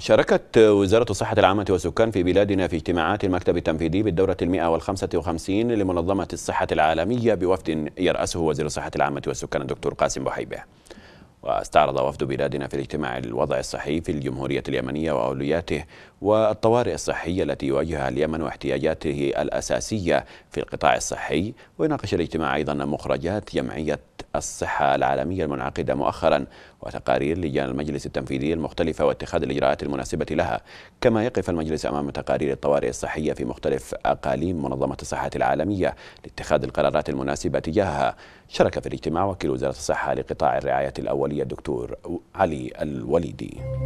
شاركت وزارة الصحة العامة والسكان في بلادنا في اجتماعات المكتب التنفيذي بالدورة المئة والخمسة وخمسين لمنظمة الصحة العالمية بوفد يرأسه وزير الصحة العامة والسكان الدكتور قاسم بحيبة واستعرض وفد بلادنا في الاجتماع الوضع الصحي في الجمهورية اليمنية وأولوياته والطوارئ الصحية التي يواجهها اليمن واحتياجاته الأساسية في القطاع الصحي ويناقش الاجتماع أيضا مخرجات جمعية الصحة العالمية المنعقدة مؤخرا وتقارير لجان المجلس التنفيذي المختلفة واتخاذ الإجراءات المناسبة لها كما يقف المجلس أمام تقارير الطوارئ الصحية في مختلف أقاليم منظمة الصحة العالمية لاتخاذ القرارات المناسبة تجاهها شارك في الاجتماع وكيل وزارة الصحة لقطاع الرعاية الأولية الدكتور علي الوليدي